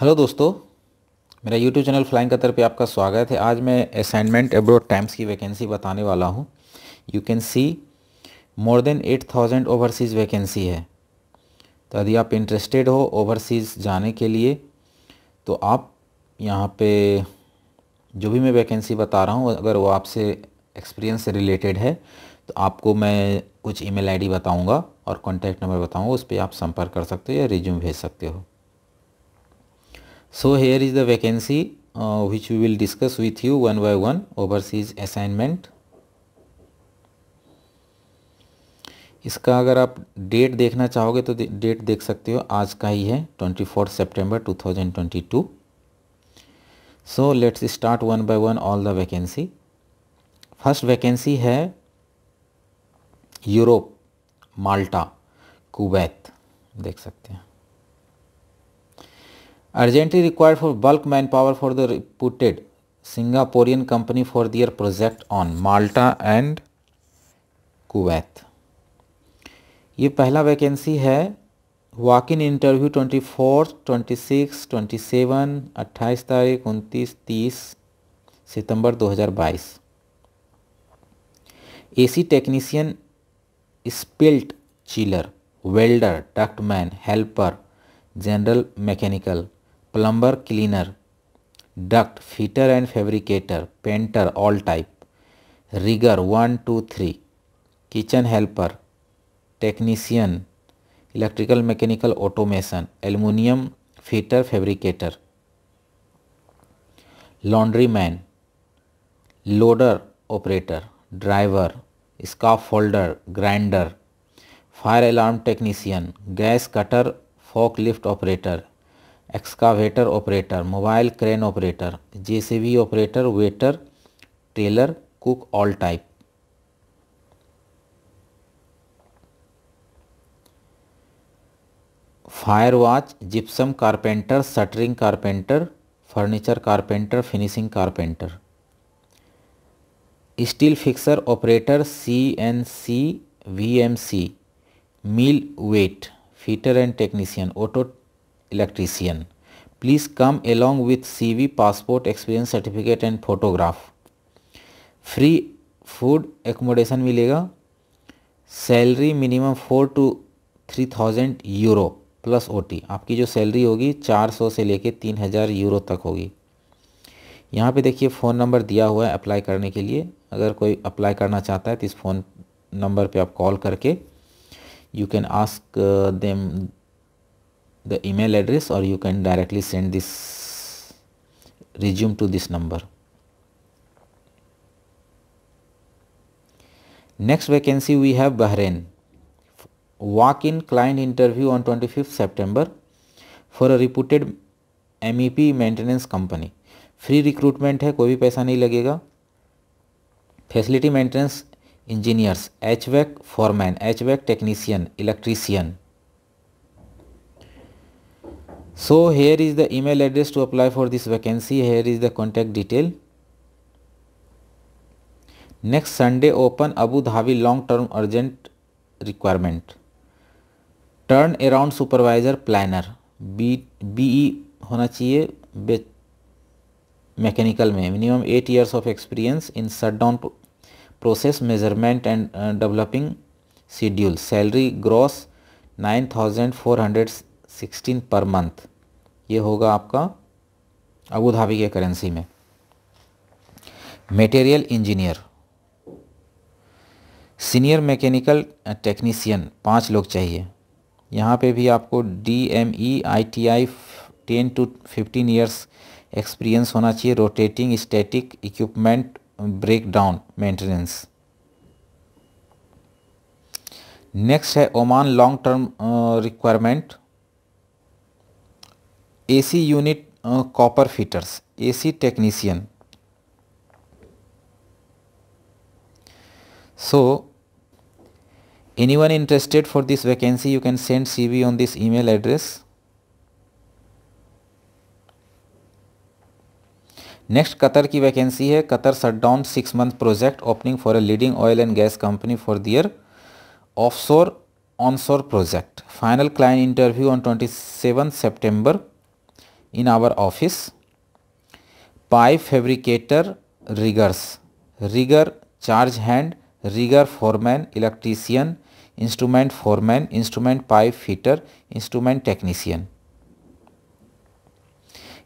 Hello दोस्तों मेरा YouTube channel flying Qatar पे आपका स्वागत है आज मैं असाइनमेंट एब्रोड टाइम्स की वैकेंसी बताने वाला हूँ you can see more than eight thousand overseas vacancy है तो यदि आप इंटरेस्टेड हो ओवरसीज़ जाने के लिए तो आप यहाँ पे जो भी मैं वैकेंसी बता रहा हूँ अगर वो आपसे एक्सपीरियंस से रिलेटेड है तो आपको मैं कुछ ईमेल आईडी बताऊंगा और कॉन्टैक्ट नंबर बताऊंगा उस पर आप संपर्क कर सकते हो या रिज्यूम भेज सकते हो So here is the vacancy uh, which we will discuss with you one by one overseas assignment. इसका अगर आप डेट देखना चाहोगे तो डेट देख सकते हो आज का ही है 24 सितंबर 2022 so let's start one by one all the vacancy first vacancy है यूरोप माल्टा कुवैत देख सकते हैं urgently urgently for bulk man power for the reputed Singaporean company for their project on Malta and Kuwait ये पहला वैकेंसी है walk in interview twenty fourth twenty six twenty seven अट्ठाईस तारीख उनतीस तीस सितंबर दो हज़ार बाईस A C technician split chiller welder ductman helper general mechanical plumber cleaner duct fitter and fabricator painter all type rigger one two three kitchen helper technician electrical mechanical automation aluminium fitter fabricator laundry man loader operator driver scaffolder grinder fire alarm technician gas cutter fork lift operator excavator operator mobile crane operator JCB operator waiter tailor cook all type fire watch gypsum carpenter shuttering carpenter furniture carpenter finishing carpenter steel fixer operator C N C V M C millwright fitter and technician auto electrician please come along with C V passport experience certificate and photograph free food accommodation मिलेगा salary minimum four to three thousand euro plus OT आपकी जो salary होगी चार सौ से लेके तीन हज़ार यूरो तक होगी यहाँ पे देखिए फ़ोन नंबर दिया हुआ है अप्लाई करने के लिए अगर कोई अप्लाई करना चाहता है तो इस फ़ोन नंबर पे आप कॉल करके you can ask them the email address or you can directly send this resume to this number. Next vacancy we have Bahrain. Walk-in client interview on 25th September for a reputed MEP maintenance company. Free recruitment hai, koi bhi paisa nahi lagega. Facility maintenance engineers H vac foreman H वैक technician electrician So here is the email address to apply for this vacancy. Here is the contact detail. Next Sunday open Abu Dhabi long term urgent requirement. Turn around supervisor planner. be B होना चाहिए mechanical में minimum eight years of experience in shutdown process measurement and developing schedule salary gross nine sixteen per month ये होगा आपका Abu Dhabi के currency में material engineer senior mechanical technician पाँच लोग चाहिए यहाँ पे भी आपको D M E I T I ten to fifteen years experience होना चाहिए rotating static equipment breakdown maintenance next है Oman long term requirement AC unit copper fitters AC technician so anyone interested for this vacancy you can send CV on this email address next Qatar की vacancy है Qatar shutdown six month project opening for a leading oil and gas company for their offshore onshore project final client interview on twenty seven सितंबर in our office. Pi fabricator riggers, rigger charge hand, rigger foreman, electrician, instrument foreman, instrument pipe fitter, instrument technician.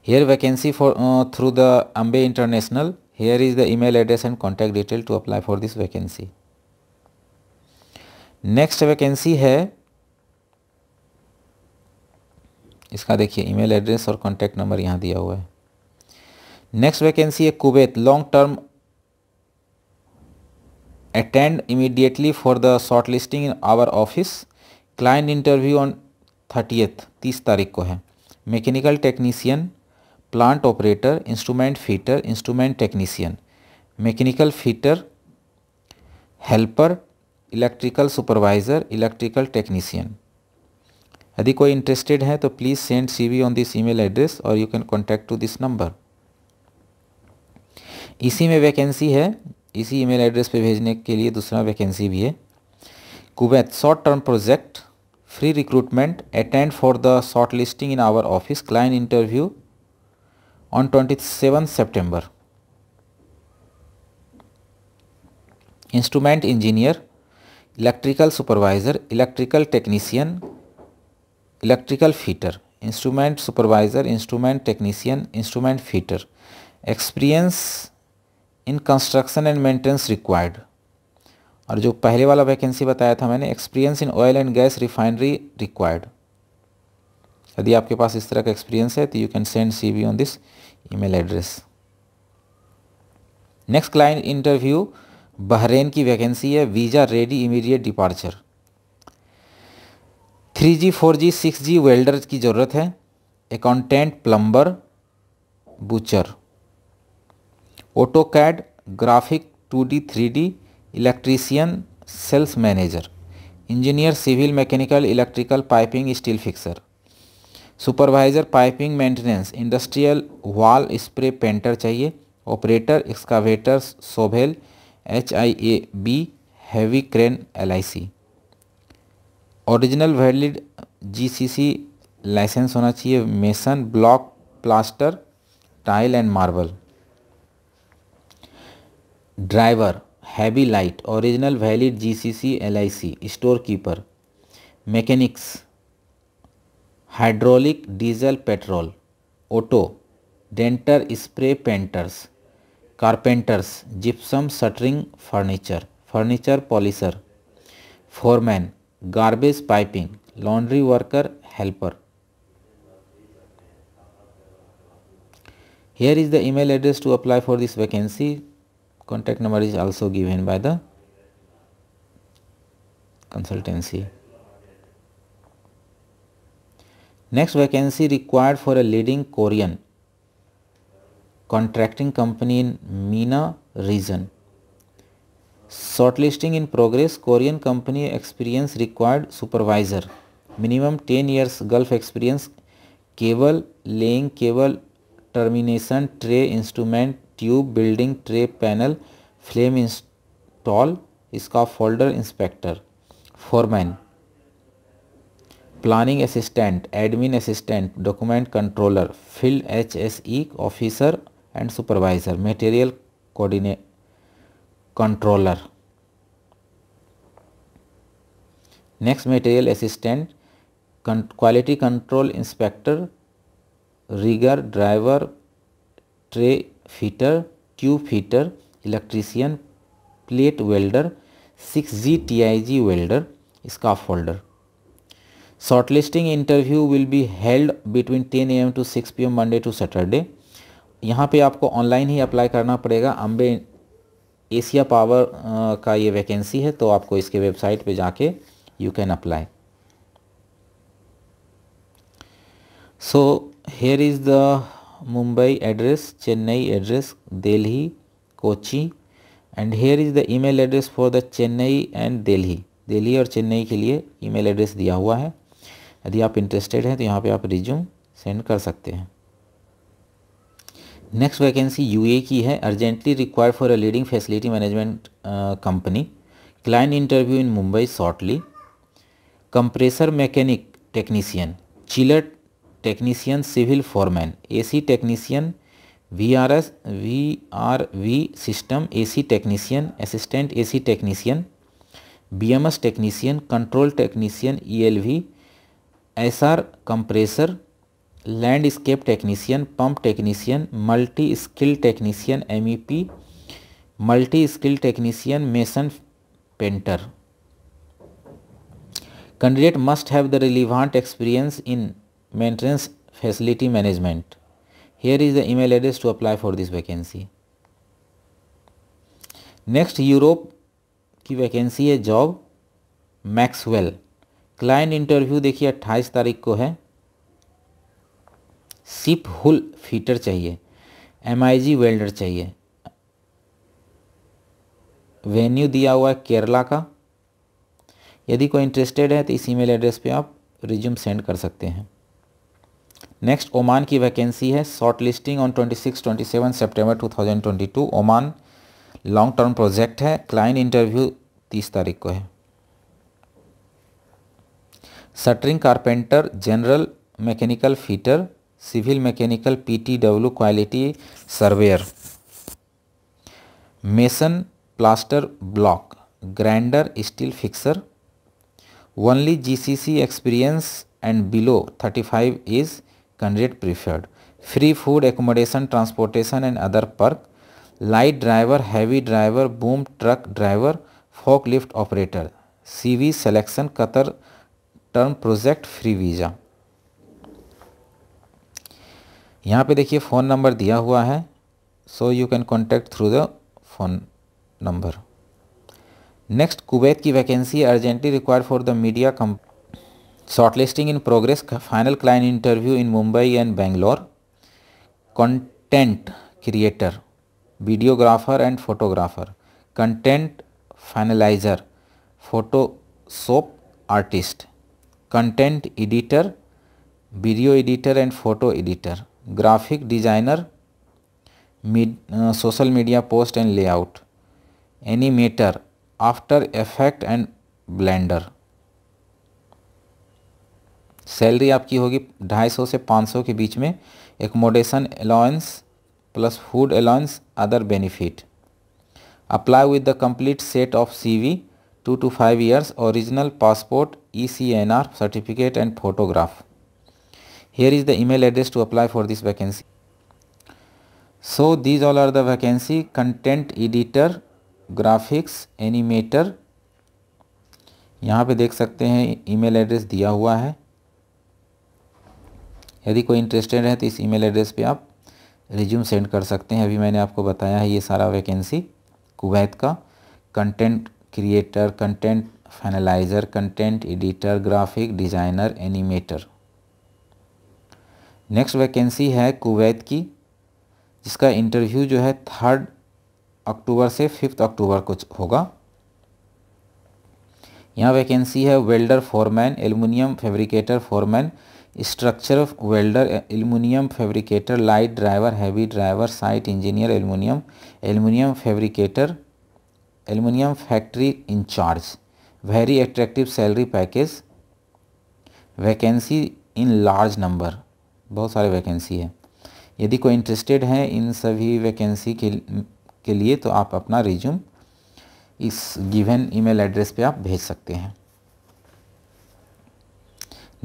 Here vacancy for uh, through the Ambe International. Here is the email address and contact detail to apply for this vacancy. Next vacancy है इसका देखिए email address और contact number यहाँ दिया हुआ है next vacancy है Kuwait long term attend immediately for the short listing in our office client interview on thirtieth तीस तारीख को है mechanical technician plant operator instrument fitter instrument technician mechanical fitter helper electrical supervisor electrical technician यदि कोई interested है तो please send CV on this email address और you can contact to this number इसी में वैकेंसी है इसी ईमेल एड्रेस पे भेजने के लिए दूसरा वैकेंसी भी है Kuwait short term project free recruitment attend for the short listing in our office client interview on twenty seven September instrument engineer electrical supervisor electrical technician electrical fitter instrument supervisor instrument technician instrument fitter experience in construction and maintenance required और जो पहले वाला vacancy बताया था मैंने experience in oil and gas refinery required यदि आपके पास इस तरह का एक्सपीरियंस है तो you can send C V on this mail address next client interview Bahrain की वैकेंसी है visa ready immediate departure three G four G six G welder की ज़रूरत है accountant plumber butcher auto CAD graphic two D three D electrician sales manager engineer civil mechanical electrical piping steel fixer supervisor piping maintenance industrial wall spray painter चाहिए operator excavator shovel H I A B heavy crane L I C original valid GCC licence होना चाहिए mason block plaster tile and marble driver heavy light original valid GCC LIC store keeper mechanics hydraulic diesel petrol auto denter spray painters carpenters gypsum shuttering furniture furniture polisher foreman garbage piping, laundry worker helper. Here is the email address to apply for this vacancy. Contact number is also given by the consultancy. Next vacancy required for a leading Korean contracting company in Mina region. Short listing in progress Korean company experience required supervisor minimum ten years Gulf experience cable laying cable termination tray instrument tube building tray panel flame install scaffolder inspector foreman planning assistant admin assistant document controller field H S E officer and supervisor material coordinate controller. Next material assistant, con quality control inspector, rigger driver, tray fitter, tube fitter, electrician, plate welder, 6G TIG welder, scaffolder. Shortlisting interview will be held between 10 am to 6 pm Monday to Saturday. यहाँ पे आपको online ही apply करना पड़ेगा Ambe Asia power uh, का ये vacancy है तो आपको इसके वेबसाइट पे जाके you can apply so here is the Mumbai address Chennai address Delhi Kochi and here is the email address for the Chennai and Delhi Delhi और चेन्नई के लिए ईमेल एड्रेस दिया हुआ है यदि आप इंटरेस्टेड हैं तो यहाँ पे आप रिज्यूम सेंड कर सकते हैं नेक्स्ट वैकेंसी यूए की है urgently required for a leading facility management company client interview in Mumbai shortly compressor mechanic technician chiller technician civil foreman AC technician V R S V R V system AC technician assistant AC technician B M S technician control technician E L V S R compressor landscape technician pump technician multi skill technician MEP multi skill technician mason painter candidate must have the relevant experience in maintenance facility management here is the email address to apply for this vacancy next Europe की vacancy है job Maxwell client interview देखिए अट्ठाईस तारीख को है ship hull fitter चाहिए M I G welder चाहिए venue दिया हुआ है केरला का यदि कोई इंटरेस्टेड है तो इस ईमेल एड्रेस पे आप रिज्यूम सेंड कर सकते हैं नेक्स्ट ओमान की वैकेंसी है शॉर्ट लिस्टिंग ऑन 26 27 सितंबर 2022 ओमान लॉन्ग टर्म प्रोजेक्ट है क्लाइंट इंटरव्यू 30 तारीख को है shuttering carpenter general mechanical fitter civil mechanical PTW quality surveyor mason plaster block grinder steel fixer only GCC experience and below 35 is candidate preferred free food accommodation transportation and other perk light driver heavy driver boom truck driver fork lift operator CV selection Qatar term project free visa यहाँ पे देखिए phone number दिया हुआ है so you can contact through the phone number next Kuwait की vacancy urgently required for the media cum short listing in progress final client interview in Mumbai and Bangalore content creator videographer and photographer content finalizer Photoshop artist content editor video editor and photo editor graphic designer mid social media post and layout layout after after and and salary आपकी होगी ढाई सौ से पाँच सौ के बीच में accommodation allowance plus food allowance other benefit apply with the complete set of CV two to five years original passport E C N R certificate and photograph Here is the email address to apply for this vacancy. So these all are the vacancy content editor, graphics, animator. यहाँ पे देख सकते हैं email address दिया हुआ है यदि कोई इंटरेस्टेड है तो इस ईमेल एड्रेस पे आप रिज्यूम सेंड कर सकते हैं अभी मैंने आपको बताया है ये सारा वैकेंसी कुवैत का content creator content finalizer content editor graphic designer animator next vacancy है कुवैत की जिसका इंटरव्यू जो है थर्ड अक्टूबर से फिफ्थ अक्टूबर को होगा यहाँ वैकेंसी है welder foreman aluminium fabricator foreman structure welder aluminium fabricator light driver heavy driver site engineer aluminium aluminium fabricator aluminium factory incharge very attractive salary package vacancy in large number बहुत सारे vacancy है यदि कोई interested है इन सभी vacancy के के लिए तो आप अपना रिज्यूम इस गिवन ईमेल एड्रेस पे आप भेज सकते हैं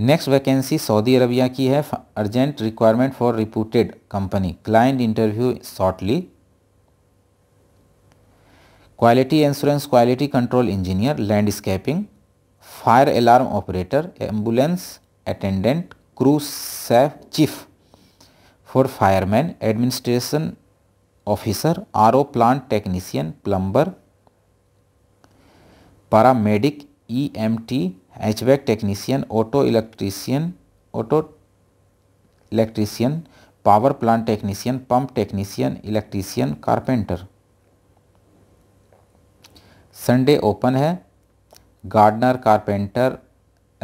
नेक्स्ट वैकेंसी सऊदी अरबिया की है urgent requirement for reputed company client interview shortly quality insurance quality control engineer landscaping fire alarm operator ambulance attendant crew safe chief for fireman administration officer R O plant technician plumber paramedic E M T H वैक technician auto electrician auto electrician power plant technician pump technician electrician carpenter Sunday open है gardener carpenter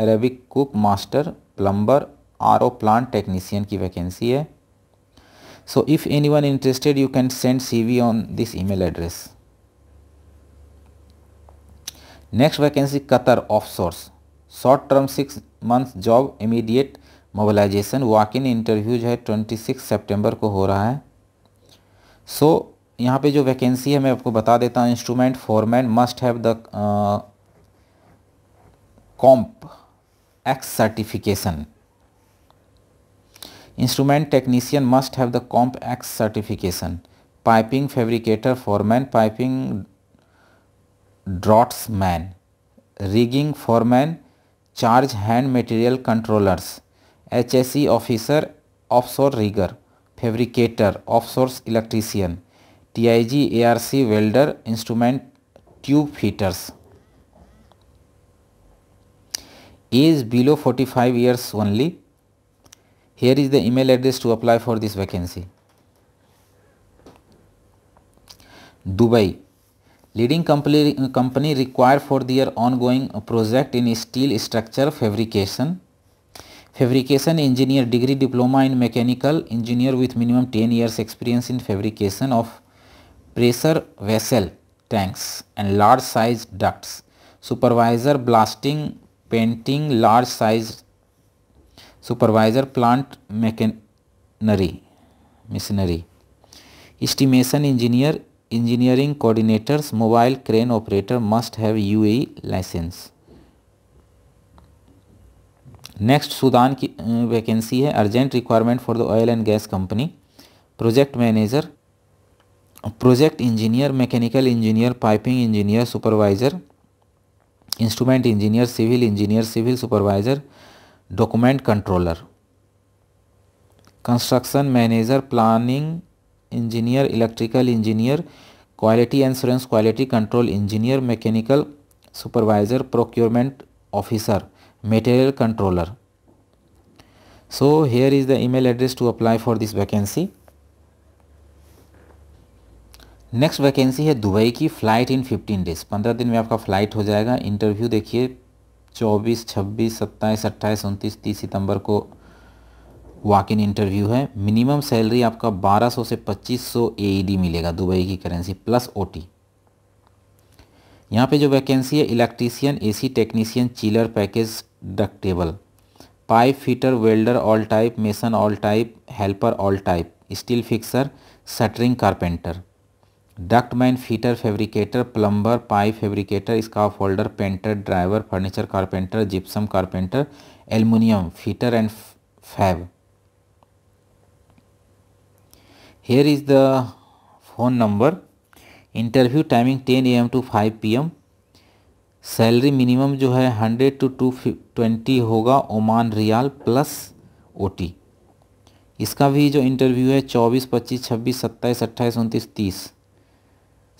Arabic cook master plumber R O plant technician की vacancy है so if any one interested you can send C V on this email address next vacancy Qatar offshore short term six month job immediate mobilization walk in interview जो है twenty six September को हो रहा है सो so, यहाँ पे जो vacancy है मैं आपको बता देता हूँ instrument foreman must have the CompEx certification Instrument technician must have the Comp X certification. Piping fabricator, foreman, piping draughtsman, rigging foreman, charge hand material controllers, HSE officer, offshore rigger, fabricator, offshore electrician, TIG ARC welder, instrument tube fitters. Age below 45 years only here is the email address to apply for this vacancy. Dubai leading company, company required for their ongoing project in steel structure fabrication fabrication engineer degree diploma in mechanical engineer with minimum 10 years experience in fabrication of pressure vessel tanks and large size ducts supervisor blasting painting large size supervisor plant machinery machinery estimation engineer engineering coordinators mobile crane operator must have uae license next Sudan की vacancy है urgent requirement for the oil and gas company project manager project engineer mechanical engineer piping engineer supervisor instrument engineer civil engineer civil supervisor document controller construction manager planning engineer electrical engineer quality insurance quality control engineer mechanical supervisor procurement officer material controller so here is the email address to apply for this vacancy next vacancy है Dubai की flight in fifteen days पंद्रह दिन में आपका flight हो जाएगा interview देखिए चौबीस छब्बीस सत्ताईस अट्ठाईस उनतीस तीस सितंबर को वाक इन इंटरव्यू है मिनिमम सैलरी आपका 1200 से 2500 एईडी e मिलेगा दुबई की करेंसी प्लस ओटी यहाँ पे जो वैकेंसी है electrician AC technician chiller package ductable pipe fitter welder all type mason all type helper all type steel fixer shuttering carpenter ductman fitter fabricator plumber pipe fabricator scaffolder painter driver furniture carpenter gypsum carpenter aluminium fitter and fab here the phone number interview timing ten A M to five P M salary minimum जो है hundred to two twenty होगा Oman rial plus O T इसका भी जो interview है चौबीस पच्चीस छब्बीस सत्ताईस अट्ठाईस उनतीस तीस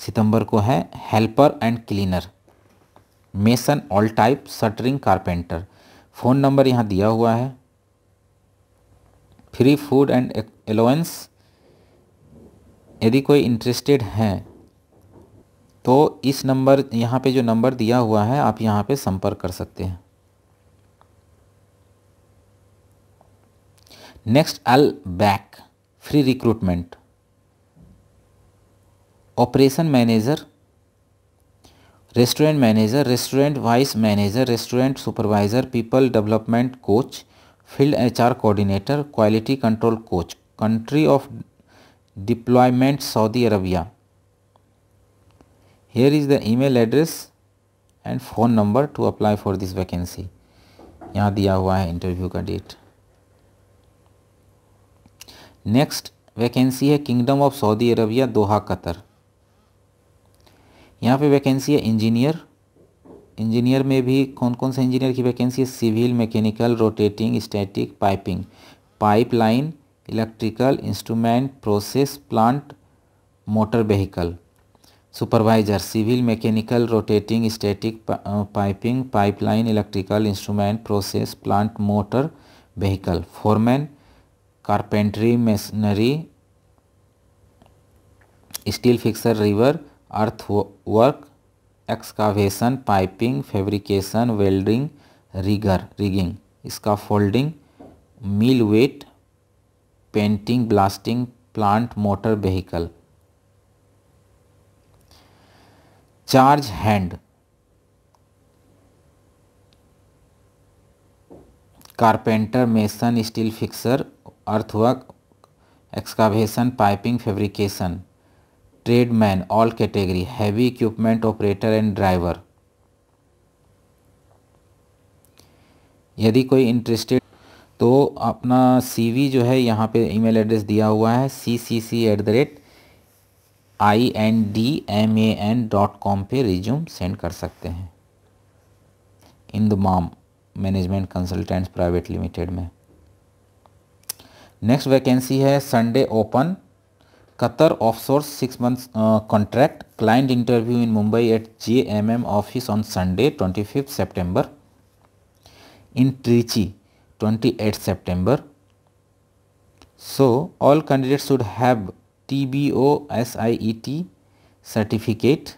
सितंबर को है helper and cleaner mason all type shuttering carpenter phone number यहाँ दिया हुआ है फ्री फूड एंड एलोवेंस यदि कोई इंटरेस्टेड है तो इस नंबर यहाँ पे जो नंबर दिया हुआ है आप यहाँ पे संपर्क कर सकते हैं next Al Baik free recruitment operation manager restaurant manager restaurant vice manager restaurant supervisor people development coach field HR coordinator quality control coach country of deployment Saudi Arabia is the email address and phone number to apply for this vacancy यहाँ दिया हुआ है interview का date next vacancy है Kingdom of Saudi Arabia Doha Qatar यहाँ पे vacancy है engineer engineer में भी कौन कौन से इंजीनियर की वैकेंसी है civil mechanical rotating static piping pipeline electrical instrument process plant motor vehicle supervisor civil mechanical rotating static piping pipeline electrical instrument process plant motor vehicle foreman carpentry machinery steel fixer रिवर earth work excavation piping fabrication welding rigger rigging scaffolding millwright painting blasting plant motor vehicle charge hand carpenter mason steel fixer earthwork excavation piping fabrication tradesman all category heavy equipment operator and driver यदि कोई interested तो अपना CV जो है यहाँ पे email address दिया हुआ है C C C at the rate I N D M A N dot com पर रिज्यूम सेंड कर सकते हैं Indman management consultants private limited में नेक्स्ट वैकेंसी है Sunday open Qatar offshore six months uh, contract client interview in Mumbai at JMM office on Sunday 25th September. In Trichy 28th September. So all candidates should have TBO SIET certificate.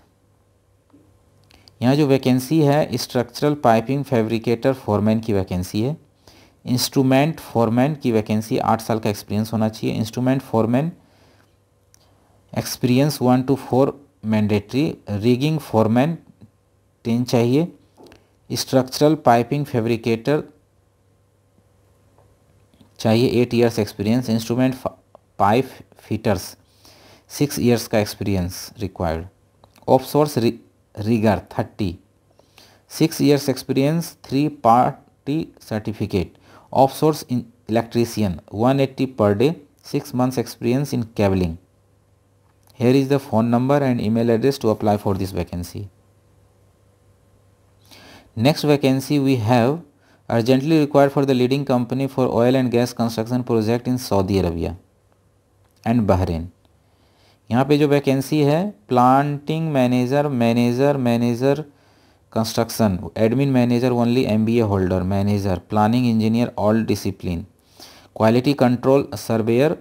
यहाँ जो vacancy है structural piping fabricator foreman की vacancy है instrument foreman की vacancy आठ साल का experience होना चाहिए instrument foreman experience one to four mandatory rigging foreman ten चाहिए स्ट्रक्चरल पाइपिंग फैब्रिकेटर चाहिए eight years experience instrument pipe fitters six years का experience required offshore rigger thirty six years experience three party certificate offshore electrician one eighty per day six months experience in cabling Here is the phone number and email address to apply for this vacancy. Next vacancy we have urgently required for the leading company for oil and gas construction project in Saudi Arabia and Bahrain. यहाँ पे जो vacancy है planting manager manager manager construction admin manager only MBA holder manager planning engineer all discipline quality control surveyor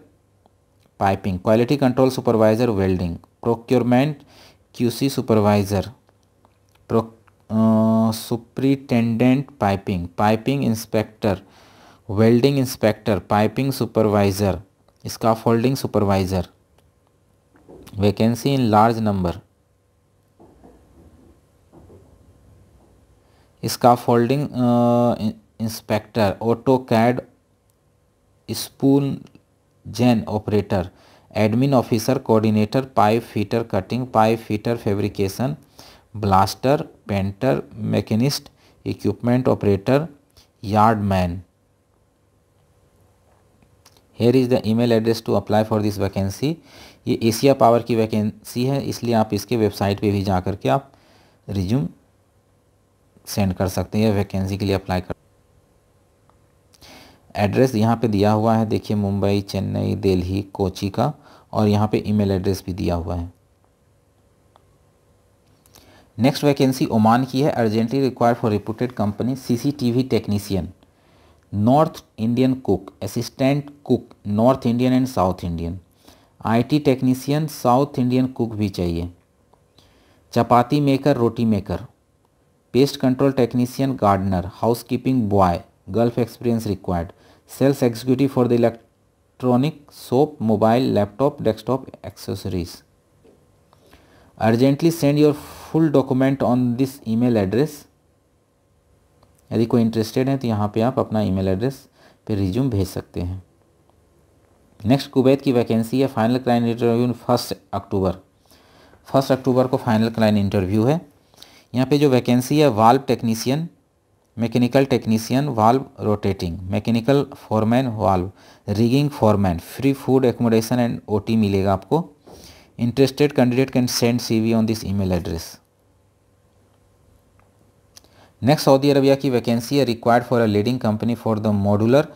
piping quality control supervisor welding procurement QC supervisor pro superintendent piping piping inspector welding inspector piping supervisor scaffolding supervisor vacancy in large number scaffolding inspector AutoCAD Spoolgen operator admin officer coordinator pipe fitter cutting pipe fitter fabrication blaster painter machinist equipment operator yardman hair is the email address to apply for this vacancy ये Asia Power की vacancy है इसलिए आप इसके website पे भी जा करके आप रिज्यूम सेंड कर सकते हैं या वैकेंसी के लिए अप्लाई कर एड्रेस यहाँ पे दिया हुआ है देखिए मुंबई चेन्नई दिल्ली कोची का और यहाँ पे ईमेल एड्रेस भी दिया हुआ है नेक्स्ट वैकेंसी ओमान की है urgently required for reported company CCTV technician North Indian cook assistant cook North Indian and South Indian IT technician South Indian cook भी चाहिए chapati maker roti maker pest control technician gardener housekeeping boy Gulf experience required sales executive for the electronic shop mobile laptop desktop accessories urgently send your full document on this email address यदि कोई interested है तो यहाँ पे आप अपना email address पे resume भेज सकते हैं नेक्स्ट कुवैत की वैकेंसी है final client interview first October first October को फाइनल क्लाइंट इंटरव्यू है यहाँ पे जो वैकेंसी है valve technician mechanical technician valve rotating mechanical foreman valve rigging foreman free food accommodation and OT मिलेगा आपको interested candidate can send CV on this email address next Saudi Arabia की vacancy है required for a leading company for the modular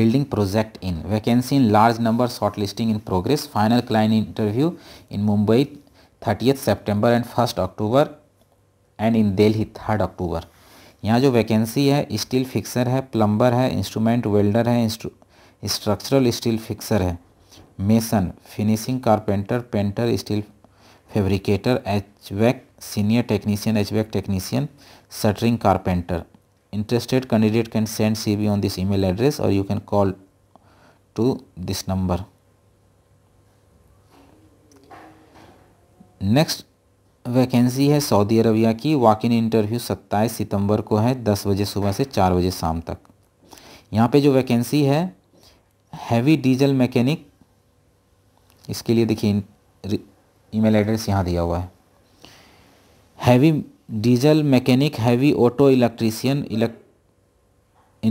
building project in vacancy in large number short listing in progress final client interview in Mumbai thirtieth September and first October and in Delhi third October यहाँ जो vacancy है steel fixer है plumber है instrument welder है structural steel fixer है mason finishing carpenter painter steel fabricator VAC senior technician VAC technician shuttering carpenter interested send C V on this email address और you can call to this number next vacancy है Saudi Arabia की walk in interview 27 सितंबर को है 10 बजे सुबह से 4 बजे शाम तक यहाँ पे जो वैकेंसी है हैवी डीजल मैकेनिक इसके लिए देखिए ईमेल एड्रेस यहाँ दिया हुआ है heavy diesel mechanic heavy auto electrician elect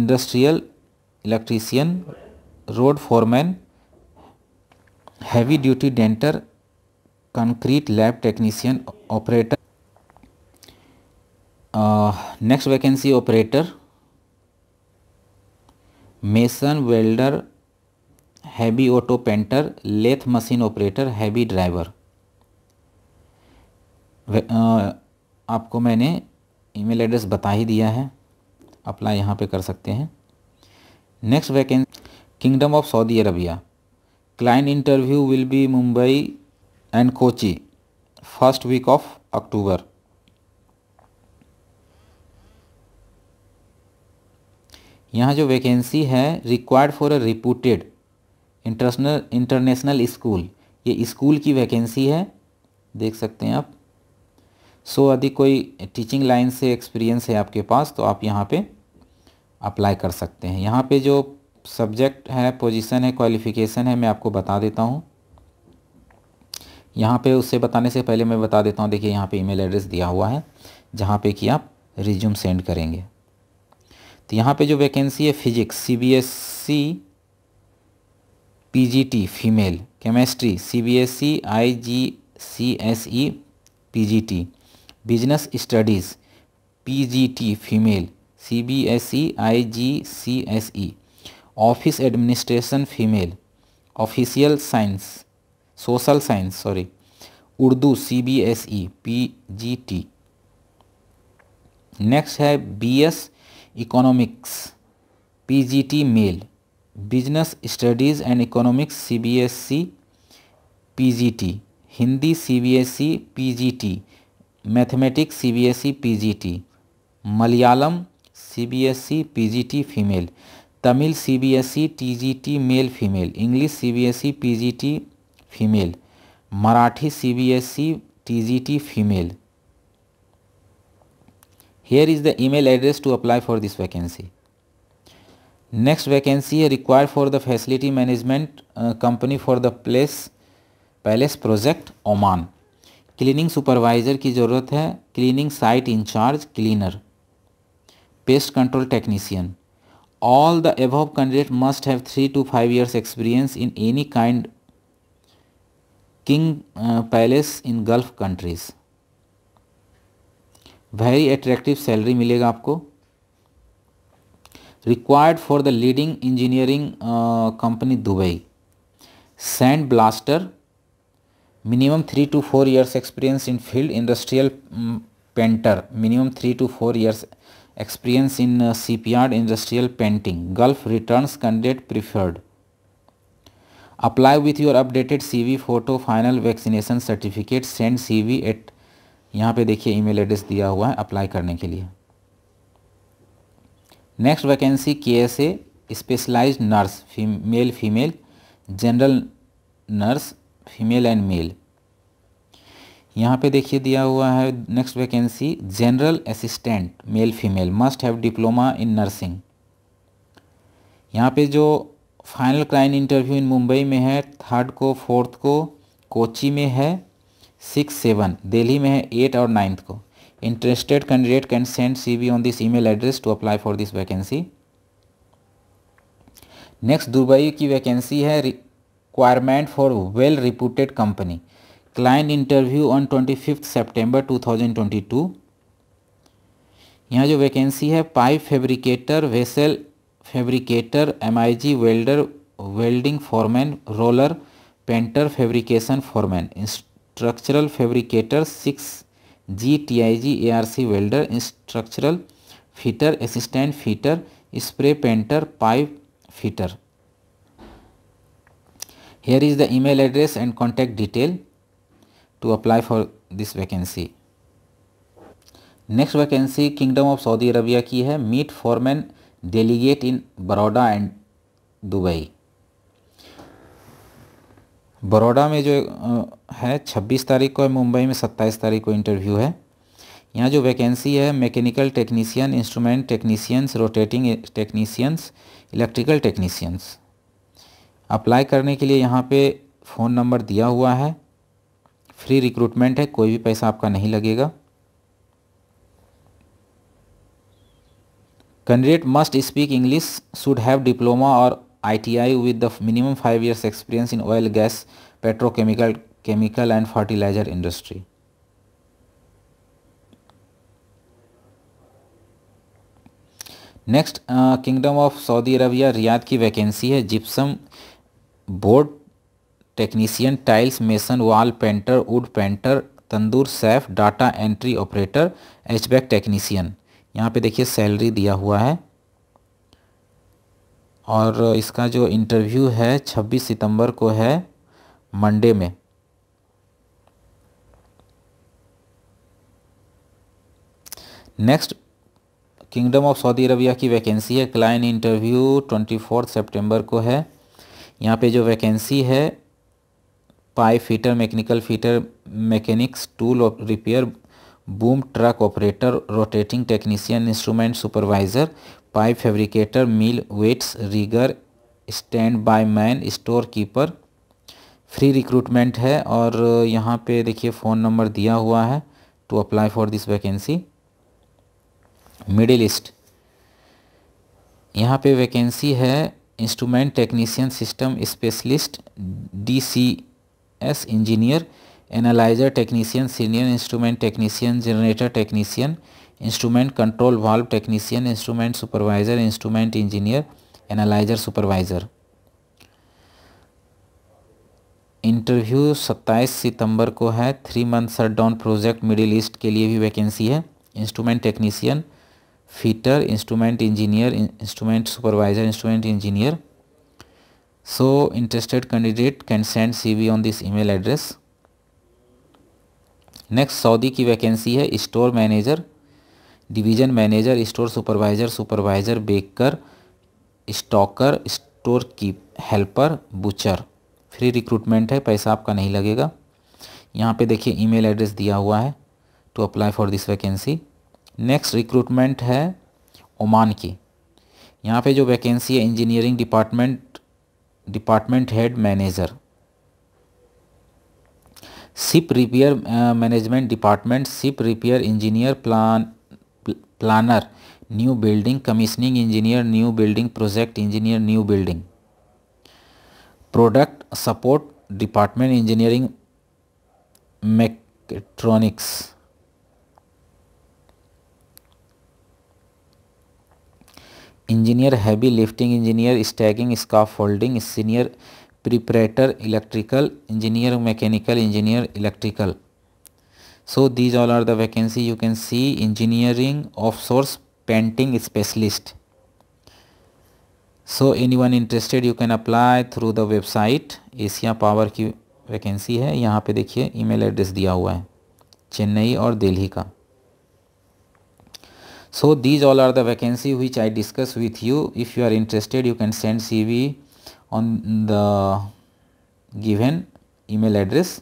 industrial electrician road foreman heavy duty denter concrete lab technician operator next vacancy operator mason welder heavy auto painter lathe machine operator heavy driver आपको मैंने email address बता ही दिया है apply यहाँ पे कर सकते हैं next vacancy kingdom of Saudi Arabia client interview will be Mumbai and Kochi first week of October. यहाँ जो वैकेंसी है required for a reputed internal international school ये स्कूल की वैकेंसी है देख सकते हैं आप सो so, यदि कोई टीचिंग लाइन से एक्सपीरियंस है आपके पास तो आप यहाँ पे अप्लाई कर सकते हैं यहाँ पे जो सब्जेक्ट है पोजीशन है क्वालिफिकेशन है मैं आपको बता देता हूँ यहाँ पे उससे बताने से पहले मैं बता देता हूँ देखिए यहाँ पे ईमेल एड्रेस दिया हुआ है जहाँ पे कि आप रिज्यूम सेंड करेंगे तो यहाँ पे जो वैकेंसी है physics C B S C P G T female chemistry C B S C I G C S E P G T business studies P G T female C B S C I G C S E office administration female official science social science sorry Urdu C B S E P G T next है B S economics P G T male business studies and economics C B S C P G T Hindi C B S E P G T mathematics C B S E P G T Malayalam C B S E P G T female Tamil C B S E T G T male female English C B S E P G T female Marathi C B S C T G T female here is the email address to apply for this vacancy next vacancy है require for the facility management company for the place palace project Oman cleaning supervisor की ज़रूरत है cleaning site incharge cleaner pest control technician all the above candidate must have three two five years experience in any kind king palace in Gulf countries very attractive salary मिलेगा आपको required for the leading engineering company Dubai sand blaster minimum three two four years experience in field industrial painter minimum three two four years experience in C P R industrial painting Gulf return candidate preferred your updated C V photo final vaccination certificate send C V at यहाँ पे देखिए email address दिया हुआ है apply करने के लिए next vacancy K S A specialise nurse male female general nurse female and male यहाँ पे देखिए दिया हुआ है next vacancy general assistant male female must have diploma in nursing यहाँ पे जो final client interview in Mumbai में है थर्ड को फोर्थ को कोची में है सिक्स सेवन दिल्ली में है एट और नाइन्थ को interested candidate can send B on this email address to apply for this vacancy next Dubai की वैकेंसी है requirement for well reputed company client interview on twenty fifth September two thousand twenty two यहाँ जो vacancy है pipe fabricator vessel fabricator MIG welder welding foreman roller painter fabrication foreman structural fabricator six G T I G A R C welder structural fitter assistant fitter spray painter pipe fitter here is the email address and contact detail to apply for this vacancy next vacancy kingdom of Saudi Arabia की है meet foreman delegate in Baroda and Dubai Baroda में जो है 26 तारीख को है मुंबई में 27 तारीख को इंटरव्यू है यहाँ जो वैकेंसी है mechanical technician instrument technicians rotating technicians electrical technicians apply करने के लिए यहाँ पे फ़ोन नंबर दिया हुआ है फ्री रिक्रूटमेंट है कोई भी पैसा आपका नहीं लगेगा candidate must speak English should have diploma और I T I with the minimum five years experience in oil gas petrochemical chemical and fertiliser industry next kingdom of Saudi Arabia Riyadh की vacancy है gypsum board technician tiles mason wall painter wood painter tandoor chef data entry operator एचबैक technician यहाँ पे देखिए salary दिया हुआ है और इसका जो इंटरव्यू है 26 सितंबर को है मंडे में next kingdom of Saudi Arabia की वैकेंसी है client interview twenty fourth September को है यहाँ पे जो वैकेंसी है pipe fitter mechanical fitter mechanics tool repair boom truck operator rotating technician instrument supervisor pipe fabricator millwrights rigger standby man storekeeper free recruitment है और यहाँ पे देखिए फ़ोन नंबर दिया हुआ है to apply for this vacancy Middle East यहाँ पे वैकेंसी है instrument technician system specialist D C S engineer analyser technician senior instrument technician generator technician instrument control valve technician instrument supervisor instrument engineer analyser supervisor interview 27 सितंबर को है three month shutdown project Middle East के लिए भी vacancy है instrument technician fitter instrument engineer instrument supervisor instrument engineer so interested candidate can send C on this email address next Saudi की vacancy है store manager division manager store supervisor supervisor baker stocker store की helper butcher free recruitment है पैसा आपका नहीं लगेगा यहाँ पे देखिए ईमेल एड्रेस दिया हुआ है to apply for this vacancy next recruitment है ओमान की यहाँ पे जो वैकेंसी है engineering department department head manager ship repair management department ship repair engineer plan planner new building commissioning engineer new building project engineer new building product support department engineering mechatronics engineer heavy lifting engineer staging scaffolding senior preparator electrical engineer mechanical engineer electrical so these all are the vacancy you can C engineering of source painting specialist so any one interested you can apply through the website Asia Power की vacancy है यहाँ पे देखिए email address दिया हुआ है चेन्नई और दिल्ली का so these all are the vacancy which I discuss with you if you are interested you can send C V on the given email address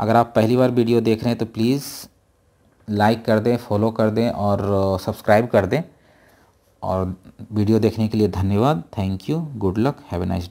अगर आप पहली बार वीडियो देख रहे हैं तो प्लीज़ लाइक कर दें फॉलो कर दें और सब्सक्राइब uh, कर दें और वीडियो देखने के लिए धन्यवाद thank you good luck have a nice